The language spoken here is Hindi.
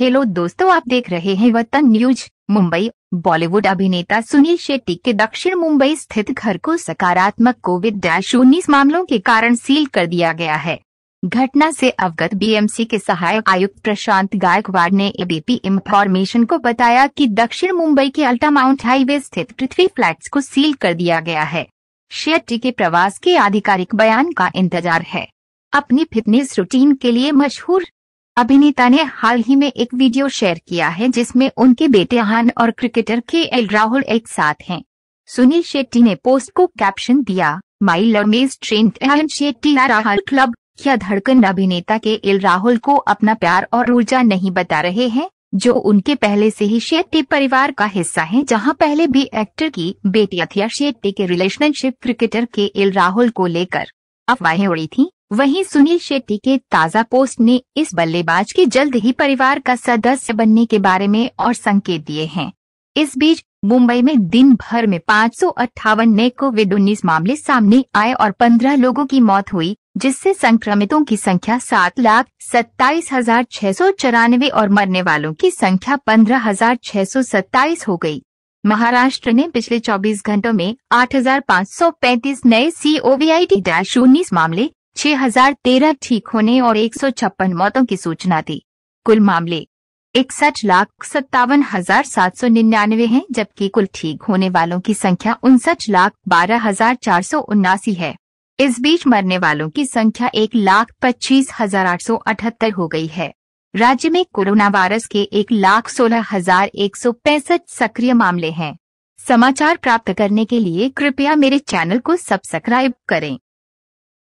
हेलो दोस्तों आप देख रहे हैं वतन न्यूज मुंबई बॉलीवुड अभिनेता सुनील शेट्टी के दक्षिण मुंबई स्थित घर को सकारात्मक कोविड डैश उन्नीस मामलों के कारण सील कर दिया गया है घटना से अवगत बीएमसी के सहायक आयुक्त प्रशांत गायकवाड़ ने एबीपी इंफॉर्मेशन को बताया कि दक्षिण मुंबई के अल्टा माउंट हाईवे स्थित पृथ्वी फ्लैट को सील कर दिया गया है शेट्टी के प्रवास के आधिकारिक बयान का इंतजार है अपनी फिटनेस रूटीन के लिए मशहूर अभिनेता ने हाल ही में एक वीडियो शेयर किया है जिसमें उनके बेटे हान और क्रिकेटर के एल राहुल एक साथ हैं सुनील शेट्टी ने पोस्ट को कैप्शन दिया माई लव मे शेट्टी राहुल क्लब क्या धड़कन अभिनेता के एल राहुल को अपना प्यार और ऊर्जा नहीं बता रहे हैं जो उनके पहले से ही शेट्टी परिवार का हिस्सा है जहां पहले भी एक्टर की बेटी अथिया शेट्टी के relationship cricketer K L Rahul को लेकर अफवाहें उड़ी थी वहीं सुनील शेट्टी के ताज़ा पोस्ट ने इस बल्लेबाज के जल्द ही परिवार का सदस्य बनने के बारे में और संकेत दिए हैं इस बीच मुंबई में दिन भर में पाँच सौ अट्ठावन नए कोविड उन्नीस मामले सामने आए और पंद्रह लोगों की मौत हुई जिससे संक्रमितों की संख्या सात लाख सत्ताईस हजार छह सौ चौरानवे और मरने वालों की संख्या पंद्रह हजार छह सौ सत्ताईस हो गई। महाराष्ट्र ने पिछले 24 घंटों में आठ हजार पाँच सौ पैंतीस नए सी ओ वी आई टी उन्नीस मामले 6013 ठीक होने और एक मौतों की सूचना दी कुल मामले इकसठ लाख सत्तावन हजार सात सौ निन्यानवे है जबकि कुल ठीक होने वालों की संख्या उनसठ लाख बारह हजार चार सौ उन्नासी है इस बीच मरने वालों की संख्या एक लाख पच्चीस हजार आठ सौ अठहत्तर हो गई है राज्य में कोरोना वायरस के एक लाख सोलह हजार एक सौ पैंसठ सक्रिय मामले हैं समाचार प्राप्त करने के लिए कृपया मेरे चैनल को सब्सक्राइब करें